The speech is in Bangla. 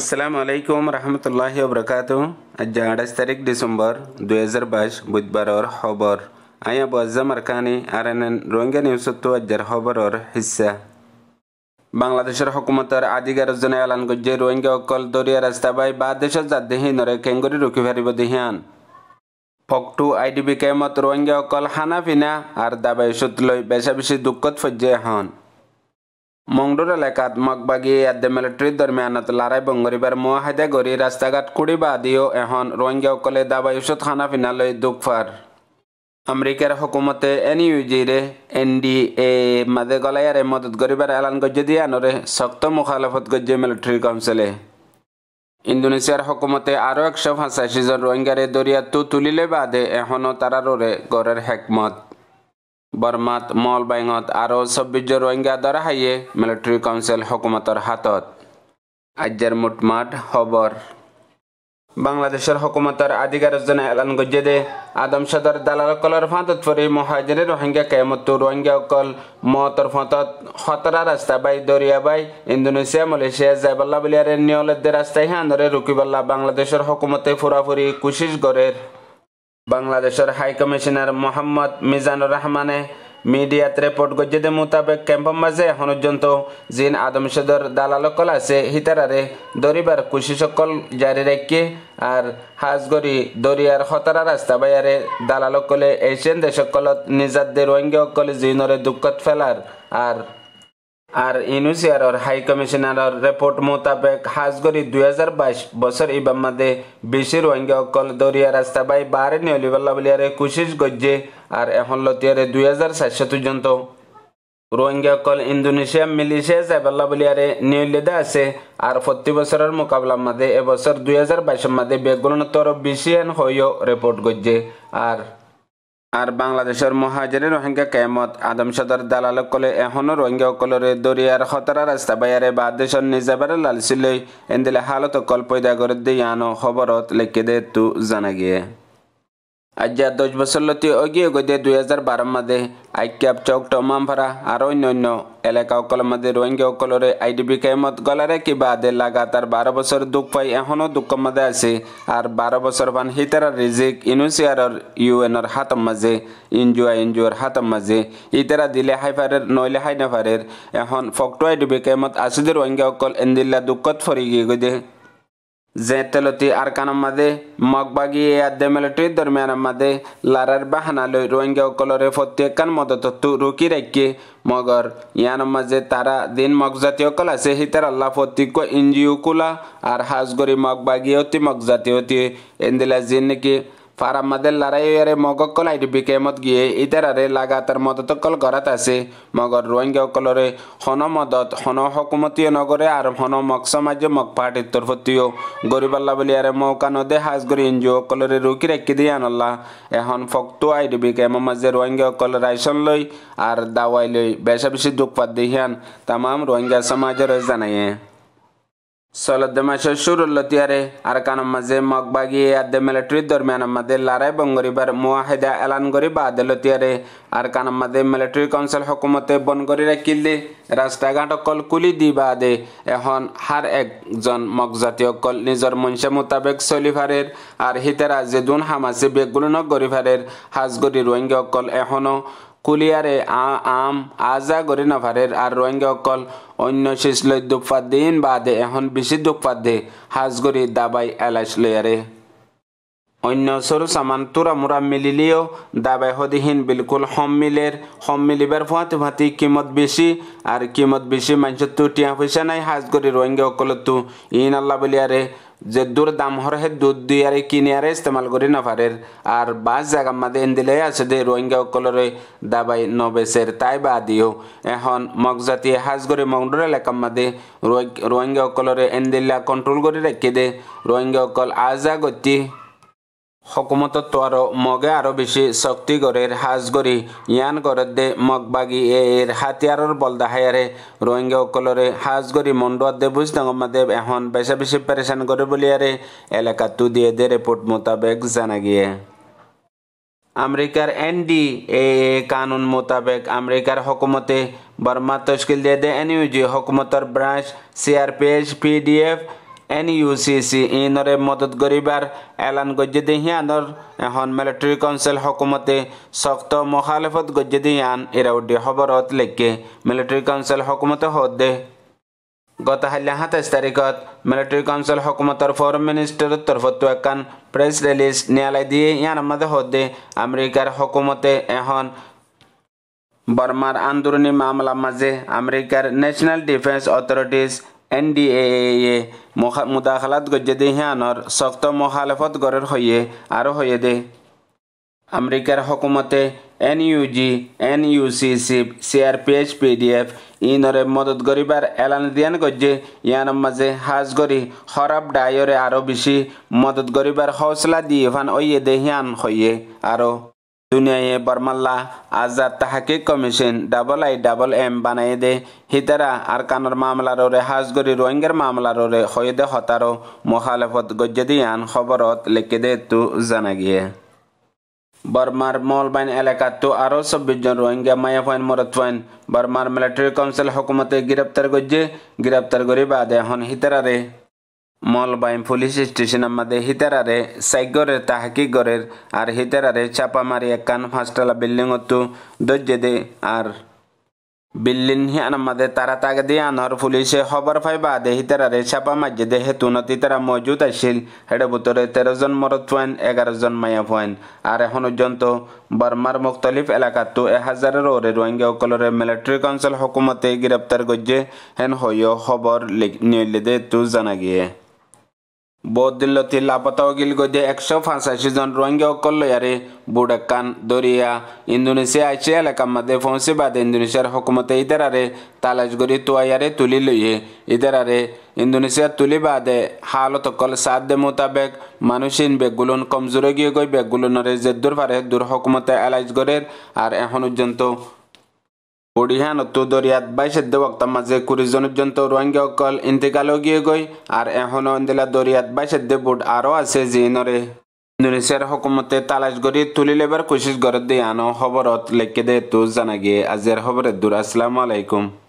আসসালামু আলাইকুম রহমতুল্লাহ বরকাত আজ আঠাশ তারিখ ডিসেম্বর দুই হাজার বাইশ বুধবারর খবর আয়া বজ্জা মার্কানি আর এন এন রোহিঙ্গা নিউজতো আজ্জার খবরর হিসা বাংলাদেশের হকুমতর আদি গারজনে এলান গজ্জে রোহিঙ্গা অকল দরিয়া রাস্তা বাই বা দেশের যাদেহি নরে কেঙ্গুরি রুখি ফারিব দিহান ফকটু আইডিবি কেমত রোহিঙ্গা অকল হানা ফিনা আর দাবাই সুত লৈ বেশা বেশি দুঃখত ফজ্জে হন मंगडोर एलेकात मगबागी एड्डे मिलिट्रीर दरमियानत लड़ाई बंगरीबार मुआहिदा गरी रास्ताघाट कुड़ी बादिও এখন রোহিঙ্গাসকলে দাবায়ুষত খানা পিনালৈ দুখফার আমেরিকার হকুমতে এন ইউজিরে এন ডি এ মাদে গলায়ারে মদত গরিবার এলান গজ্য দিয়ে আনরে শক্ত মুখালফত গজ্য মিলিটারি কাউন্সিলে ইন্দোনেশিয়ার হকুমতে আরও একশো পঁচাশি জন রোহিঙ্গারে দরিয়া তু তুলিলে বাদে এখনও তারারোরে গড়ের হেকমত আরও মলবাইঙত আৰু চৌব্বিছ দ্বারা হাইয়ে মিলিটারি কাউন্সিল হকুমতর হাতত আজ্যাৰ মুটমাট খবৰ বাংলাদেশের আধিকার জনে এলান গজ্জে দে আদম সদর দালালকলর ফাঁতত ফরি মহাজনে রোহিঙ্গা কেমত রোহিঙ্গা অকল মতর ফাঁতত হতরা রাস্তা বাই দরিয়া বাই ইন্দোনেশিয়া মালয়েশিয়া জাইবাল্লা বলিয়ারে নিয়লের রাস্তায় হানরে রুকিবাল্লা বাংলাদেশের হকুমতে ফুরাফুরি কুশিস গড়ের বাংলাদেশের হাই কমিশনার মোহাম্মদ মিজানুর রহমানে মিডিয়াত রেপোর্ট গজ্জেদে মোতাবেক কেম্পম মাঝে এখন পর্যন্ত জিন আদম সদর দালালকল আছে হিতারারে দরিবার কুশি সকল জারি রেখে আর হাজগরি দরিয়ার হতারা রাস্তা বাইয়ারে দালালকলে এশিয়ান দেশকলত নিজাদের রোহিঙ্গা সকলে জিনরে দুঃখত ফেলার আর আর ইউনিসিয়ারর হাই কমিশনারর রিপোর্ট মোতাবেক হাজগরি দুই হাজার বাইশ বছর ইবাম মাদে বেশি রোহিঙ্গা অকল দরিয়া রাস্তা বাই বারে নিয়লিবাল্লা বলিয়ারে কুশিস গজ্জে আর এখন লতিয়ারে দুই হাজার সাতশো পর্যন্ত রোহিঙ্গা অকল ইন্দোনেশিয়া মিলিশিয়া যাইবাল্লা বলিয়ারে নিয়লিদা আছে আর প্রতি বছরের মোকাবলা মাদে এবছর দুই হাজার বাইশ মাদে বেগুলোর তরফ বেশি হেন হইও রিপোর্ট গজ্জে আর আর বাংলাদেশের মহাজারি রোহিঙ্গা কেমত আদমসদর দালালকলে এখনো রোহিঙ্গাসকলরে দরিয়ার খতরা রাস্তা বাইয়ারে বা দেশের নিজাবারে লালচিলৈ এন্দিলে হালত কল পয়দা করে দিয়ানো খবরত লেখে দে তু জানা গিয়ে আজ্যা দশ বছর লতি অগিয়ে গদে দুই হাজার বারো মাদে আইক্যাপ চক টমামফারা আর অন্যান্য এলাকা অকল মাদে রোহিঙ্গা অকলরে আইডিবি কেমত গলারে কিবা আদে লাগাতার বারো বছর দুঃখ পাই এখনো দুঃখ মাদে আছে আর বারো বছর পান হিতারার রিজিক ইনুসিয়ারর ইউএনর হাতম মাঝে ইনজুয়া ইনজুয়ার হাতম মাঝে ইতারা দিলে হাই ফারের নইলে হাই নাফারের এখন ফকটো আইডিবি কেমত আসুদে রোহিঙ্গা অকল এন্দিল্লা দুঃখত ফরি গিয়ে গদে জেতেলতি আরকানম মাদে মগবাগি এ আদে মিলিটারি দরমিয়ানম মাদে লারার বাহানা লৈ রোহিঙ্গা সকলরে প্রত্যেকখান মদতত্তু রুকি রাখি মগর ইয়ানম মাঝে তারা দিন মগজাতীয় কল আছে হিতার আল্লাহ প্রত্যেক এনজিও কুলা আর হাজগরি মগবাগি অতি মগজাতীয় অতি এন্দিলা জিন নাকি ফারাম্মাদের লড়াইয়ের মগকল আইডিবিকে মত গিয়ে ইতারারে লাগাতার মদতকল করাত আছে মগর রোহিঙ্গাসকলরে হন মদত হন হকুমতীয় নগরে আর হন মক সমাজ মক পার্টির তরফতীয় গরিবাল্লা বলিয়ারে মৌকা নদে হাজ করি এনজিওসকলরে রুকি রাখি দিয়ে আনল্লা এখন ফক্তু আইডিবিকে মাঝে রোহিঙ্গাসকল রাইসন লই আর দাওয়াই লই বেশা বেশি দুঃখপাত দিহিয়ান তামাম রোহিঙ্গা সমাজের জানাইয়ে সলদ মাসের শুরুর লতিয়ারে আর কানম মাঝে মগ বাগিয়ে আদে মিলিটারির দরমিয়ান মাদে লড়াই বঙ্গরিবার মুয়াহেদা এলান গরিবা আদে লতিয়ারে আর কানম মাদে মিলিটারি কাউন্সিল হকুমতে বনগরিরা কিল্লি রাস্তাঘাট অকল কুলি দিবা আদে এখন হার একজন মগ জাতীয় অকল নিজের মনসে মোতাবেক চলিফারের আর হিতেরা জেদুন হামাসি বেগুলন গরিফারের হাজগরি রোহিঙ্গা অকল এখনও কুলিয়ারে আম আজা গরি নাফারের আর রোহিঙ্গা অকল অন্য শিশলৈ দুপফাত দিন বাদে এখন বেশি দুপফাত দে হাজগরি দাবাই এলাইছ লয়ারে অন্য সরু সামান তুরা মুরা মিলিলেও দাবাই হদিহীন বিলকুল সম্মিলের সম্মিলিবার ফুৱাতে ফাঁতি কিমত বেছি আর কিমত বেছি তো টিয়া পয়সা নাই হাজগরি রোহিঙ্গা অকলতো ইন আল্লাহ বলিয়ারে যে দূর দাম হর হে দুধ দুই আরে কিনে আরে ইস্তেমাল করি নফারের আর বাস জাগা মাদে এন্দিলে আছে দে রোহিঙ্গা সকলরে দাবাই নবেসের তাই বা দিও এখন মগজাতি হাজ করে মংডরে লেকাম মাদে রোহিঙ্গা সকলরে এন্দিল্লা কন্ট্রোল করে রেখে দে রোহিঙ্গা সকল আজা গতি হকুমতত আরো মগে আরো বেশি শক্তি গড়ের হাজগড়ি ইয়ান গড়ের দে মগবাগি এ এর হাতিয়ারর বল হায়ারে রোহিঙ্গা সকলরে হাজগড়ি মন্ডুয়ার দে বুঝ মাদেব এখন বেশা বেশি পেরেশান করে বলিয়ারে এলাকা তু দিয়ে দে রিপোর্ট মোতাবেক জানা গিয়ে আমেরিকার এনডি এ কানুন মোতাবেক আমেরিকার হকুমতে বর্মা তশকিল দিয়ে দে এনইউজি হকুমতর branch CRPS PDF N U C C ইনরে মদত করিবার এলান গজ্জে দিহিয়ানর এখন মিলিটারি কাউন্সিল হকুমতে শক্ত মখালেফত গজ্জে দিয়ান এরাউডি খবরত লেখকে মিলিটারি কাউন্সিল হকুমতে হত দে গত হাল্লা সাতাইছ তারিখত মিলিটারি কাউন্সিল হকুমতর ফরেন মিনিস্টারের তরফত একান প্রেস রিলিজ নিয়ালাই দিয়ে ইয়ান মাঝে হত দে আমেরিকার হকুমতে এখন বর্মার আন্দোলনী মামলা মাঝে আমেরিকার national defence authorities N D A A মুদাখালাত গজ্জে দে হিয়ানর শক্ত মহালফত গড়ের হইয়ে আরও হইয়ে দে আমেরিকার হকুমতে এন ইউজি এন ইউসি সিপ C R P H P D F ইনরে মদত গরিবার এলান দিয়ান গজ্জে ইয়ান মাঝে হাজ গরি হরাব ডায়রে আরও বেশি মদত গরিবার হৌসলা দিয়ে ফান ওইয়ে দে হিয়ান হইয়ে আরও দুনিয়ায় বর্মাল্লা আজাদ তাহাকে commission double I double M বানাই দে হিতারা আর কানোর মামলাররে হাজগরি রোহিঙ্গার মামলাররে হয়ে দে হতারো মোখালেফত গজ্জদিয়ান খবরত লেখে দে তু জানা গিয়ে বর্মার মলবাইন এলাকাত তো আরও চব্বিশ জন রোহিঙ্গা মায়াফাইন মরতফাইন বর্মার মিলিটারি কাউন্সিল হকুমতে গ্রেপ্তার গজ্জে গ্রেপ্তার করি বাদে এখন হিতারারে মলবাইম পুলিশ স্টেশন আমাদের হিতারারে সাইগরের তাহাকি গরের আর হিতারারে চাপা মারি একান ফাঁসটালা বিল্ডিং অতু দৈর্যে দে আর বিল্ডিং হিয়ান আমাদের তারা তাগে দিয়ে আনহর পুলিশে খবর পাই দে হিতারারে চাপা মারজে দে হেতু নতি তারা মজুদ আসিল হেডে বুতরে তেরো জন মরত পয়েন্ট এগারো জন মায়া পয়েন্ট আর এখন পর্যন্ত বর্মার মুক্তলিফ এলাকাতো হাজারের ওরে রোহিঙ্গা সকলের মিলিটারি কাউন্সিল হকুমতে গ্রেপ্তার গজ্জে হেন হইয় খবর নিয়ে দে তু জানা গিয়ে বৌদ্দিল্লতি লাপাতা গিল গদে একশো ফাঁসাশি জন রোহিঙ্গা অকল লয়ারে বুডাক্কান দরিয়া ইন্দোনেশিয়া আইসে এলাকা মধ্যে ফৌসে বাদে ইন্দোনেশিয়ার হকুমতে ইদারারে তালাজগুড়ি গরি তোয়ারে তুলি লইয়ে ইদারারে ইন্দোনেশিয়া তুলি বাদে হালত অকল সাদ দে মোতাবেক মানুষিন বেগুলন কমজোরে গিয়ে গই বেগুলনরে যে দূর পারে দূর হকুমতে এলাইজ আর এখন পর্যন্ত বুঢ়ীহানতো দরিয়াত বাইশেদ্দে বক্তামাজে কুড়ি জনপর্যন্ত রোহিঙ্গা অকল ইন্তিকালও গিয়ে গই আর এখন অন্দিলা দরিয়াত বাইশেদ্দে বুট আরও আছে যি নরে ইন্দোনেশিয়ার হকুমতে তালাশ গড়ি তুলি লেবার কোশিশ গড়ত দিয়ে আনো খবরত লেখকে দে তো জানা গিয়ে আজের খবরে দূর আসসালামু আলাইকুম